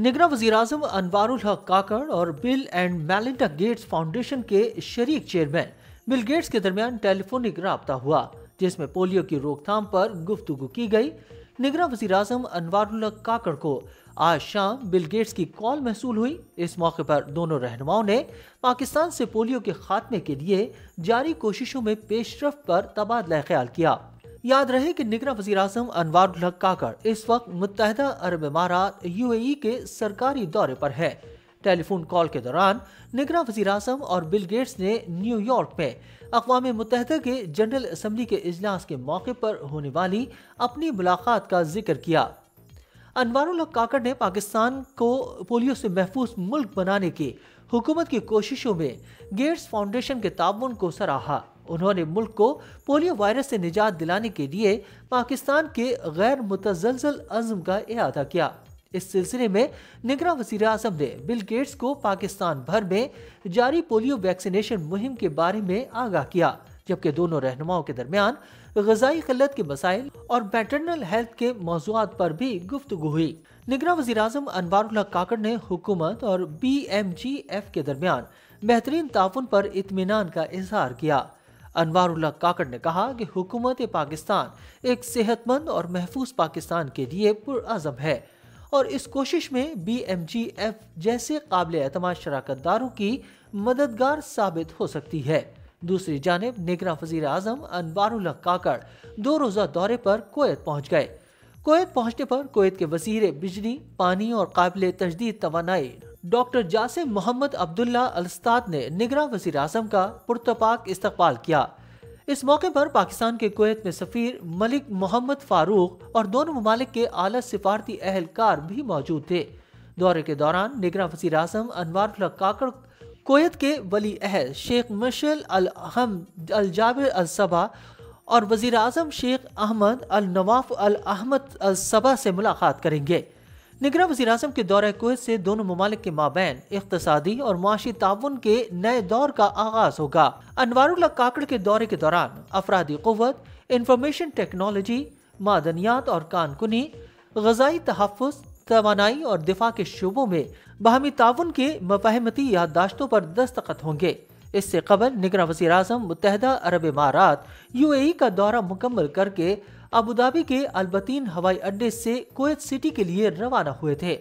निगरा वजी अजम अनवारुल हक काकड़ और Bill and Melinda Gates Foundation के शरीक चेयरमैन बिल गेट्स के दरमियान टेलीफोनिक रबता हुआ जिसमें पोलियो की रोकथाम पर गुफ्तु की गई निगरा वजी अजम अनवारुल हक काकड़ को आज शाम बिल गेट्स की कॉल महसूल हुई इस मौके पर दोनों रहनुमाओं ने पाकिस्तान से पोलियो के खात्मे के लिए जारी कोशिशों में पेशरफ पर तबादला ख्याल किया याद रहे कि निगरा वजीर अजम अनवार काकड़ काकर इस वक्त मुतहदा अरब इमारात यूएई के सरकारी दौरे पर है टेलीफोन कॉल के दौरान निगरा वजीर अजम और बिल गेट्स ने न्यूयॉर्क में अकवा मुतहद के जनरल असम्बली के अजलास के मौके पर होने वाली अपनी मुलाकात का जिक्र किया अनवार काकड़ काकर ने पाकिस्तान को पोलियो से महफूज मुल्क बनाने की हुकूमत की कोशिशों में गेट्स फाउंडेशन के ताउन को सराहा उन्होंने मुल्क को पोलियो वायरस से निजात दिलाने के लिए पाकिस्तान के गैर मुतजलजल अज़म का अहाता किया इस सिलसिले में निगरा वजी अजम ने बिल गेट्स को पाकिस्तान भर में जारी पोलियो वैक्सीनेशन मुहिम के बारे में आगाह किया जबकि दोनों रहनुमाओं के दरमियान गजाई किल्लत के मसाइल और मेटरनल हेल्थ के मौजूद पर भी गुफ्तु हुई निगरान वजी अजम अनवर काकड़ ने हुकूमत और बी एम जी एफ के दरमियान बेहतरीन ताउन पर इतमान का इजहार किया अनवारुल्ला काकड़ ने कहा कि हुकूमत पाकिस्तान एक सेहतमंद और महफूज पाकिस्तान के लिए पुरज़म है और इस कोशिश में बी एम जी एफ जैसे काबिल अतम शराकत दारों की मददगार साबित हो सकती है दूसरी जानब निगरान वजीर अजम अनवारुल्ला काकड़ दो रोज़ा दौरे पर कोत पहुँच गए कोत पहुँचने पर कोत के वजीर बिजली पानी और काबिल तजदीद तो डॉक्टर जासिम मोहम्मद अब्दुल्ला अलस्ताद ने निगरा वजी अजम का पुरतपाक इस्तकबाल किया इस मौके पर पाकिस्तान के कुत में सफ़ीर मलिक मोहम्मद फारूक और दोनों ममालिक के आला सिफारती अहलकार भी मौजूद थे दौरे के दौरान निगरा वजी अजम अनवर काकड़ कोयत के वली अहद शेख मशल अल अहम अल जाबिर अल सबा और वजीर अजम शेख अहमद अल नवाफ अल अहमद अल सबा से मुलाकात करेंगे निगरान वजी अजम के दौरे कोत से दोनों ममालिक के माबेन इकतदी और मुआशी ताउन के नए दौर का आगाज होगा अनवर काकड़ के दौरे के दौरान अफराधी क़वत इंफॉर्मेशन टेक्नोलॉजी मादनियात और कानकुनी गजाई तहफ़ तोानाई और दिफा के शोबों में बहमी ताउन के मफाहमती याददाश्तों पर दस्तखत होंगे इससे कबल निगरान वजी अजम मुतहदा अरब इमारात यू ए का दौरा मुकम्मल करके अबू धाबी के अलबतीन हवाई अड्डे से कोएत सिटी के लिए रवाना हुए थे